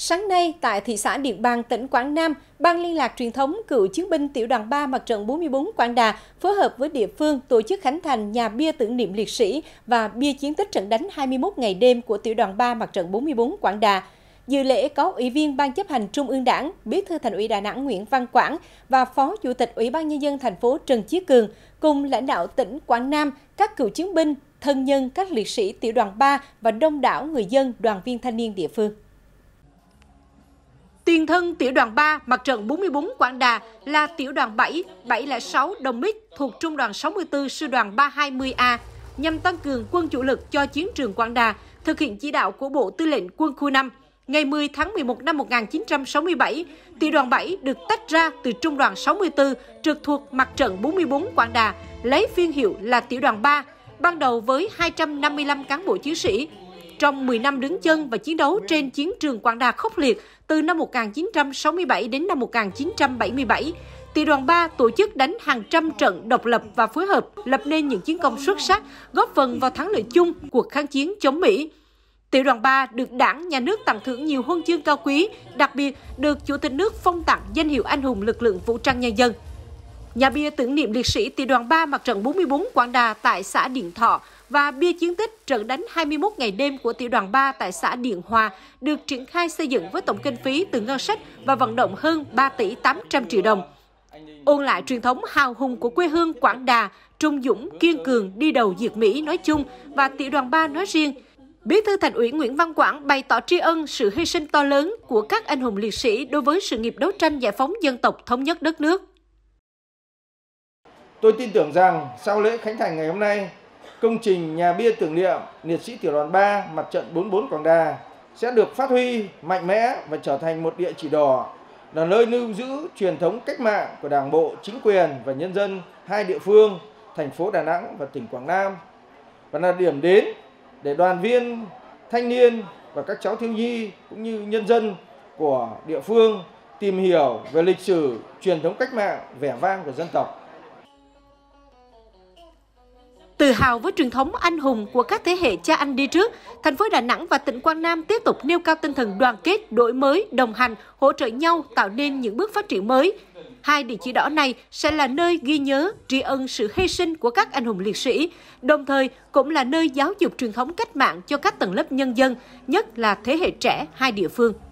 Sáng nay, tại thị xã Điện Bàn, tỉnh Quảng Nam, Ban liên lạc truyền thống cựu chiến binh Tiểu đoàn 3 Mặt trận 44 Quảng Đà phối hợp với địa phương tổ chức khánh thành nhà bia tưởng niệm liệt sĩ và bia chiến tích trận đánh 21 ngày đêm của Tiểu đoàn 3 Mặt trận 44 Quảng Đà. Dự lễ có Ủy viên Ban chấp hành Trung ương Đảng, Bí thư Thành ủy Đà Nẵng Nguyễn Văn Quảng và Phó Chủ tịch Ủy ban Nhân dân thành phố Trần Chí Cường cùng lãnh đạo tỉnh Quảng Nam, các cựu chiến binh, thân nhân các liệt sĩ Tiểu đoàn 3 và đông đảo người dân, đoàn viên thanh niên địa phương. Tiền thân tiểu đoàn 3 mặt trận 44 Quảng Đà là tiểu đoàn 7, 706 Đồng Mít thuộc trung đoàn 64 sư đoàn 320A nhằm tăng cường quân chủ lực cho chiến trường Quảng Đà, thực hiện chỉ đạo của Bộ Tư lệnh Quân khu 5. Ngày 10 tháng 11 năm 1967, tiểu đoàn 7 được tách ra từ trung đoàn 64 trực thuộc mặt trận 44 Quảng Đà, lấy phiên hiệu là tiểu đoàn 3, ban đầu với 255 cán bộ chiến sĩ, trong 10 năm đứng chân và chiến đấu trên chiến trường Quảng Đà khốc liệt từ năm 1967 đến năm 1977, Tiểu đoàn 3 tổ chức đánh hàng trăm trận độc lập và phối hợp, lập nên những chiến công xuất sắc, góp phần vào thắng lợi chung cuộc kháng chiến chống Mỹ. Tiểu đoàn 3 được Đảng, Nhà nước tặng thưởng nhiều huân chương cao quý, đặc biệt được Chủ tịch nước phong tặng danh hiệu Anh hùng lực lượng vũ trang nhân dân. Nhà bia tưởng niệm liệt sĩ Tiểu đoàn 3 Mặt trận 44 Quảng Đà tại xã Điện Thọ và bia chiến tích trận đánh 21 ngày đêm của tiểu đoàn 3 tại xã Điện Hòa được triển khai xây dựng với tổng kinh phí từ ngân sách và vận động hơn 3 tỷ 800 triệu đồng. Ôn lại truyền thống hào hùng của quê hương Quảng Đà, trung dũng, kiên cường, đi đầu diệt Mỹ nói chung và tiểu đoàn 3 nói riêng, Bí thư Thành ủy Nguyễn Văn Quảng bày tỏ tri ân sự hy sinh to lớn của các anh hùng liệt sĩ đối với sự nghiệp đấu tranh giải phóng dân tộc thống nhất đất nước. Tôi tin tưởng rằng sau lễ khánh thành ngày hôm nay, công trình nhà bia tưởng niệm liệt sĩ tiểu đoàn 3 mặt trận 44 Quảng Đà sẽ được phát huy mạnh mẽ và trở thành một địa chỉ đỏ là nơi lưu giữ truyền thống cách mạng của Đảng bộ, chính quyền và nhân dân hai địa phương, thành phố Đà Nẵng và tỉnh Quảng Nam và là điểm đến để đoàn viên, thanh niên và các cháu thiếu nhi cũng như nhân dân của địa phương tìm hiểu về lịch sử, truyền thống cách mạng, vẻ vang của dân tộc. Tự hào với truyền thống anh hùng của các thế hệ cha anh đi trước, thành phố Đà Nẵng và tỉnh Quảng Nam tiếp tục nêu cao tinh thần đoàn kết, đổi mới, đồng hành, hỗ trợ nhau tạo nên những bước phát triển mới. Hai địa chỉ đỏ này sẽ là nơi ghi nhớ, tri ân sự hy sinh của các anh hùng liệt sĩ, đồng thời cũng là nơi giáo dục truyền thống cách mạng cho các tầng lớp nhân dân, nhất là thế hệ trẻ hai địa phương.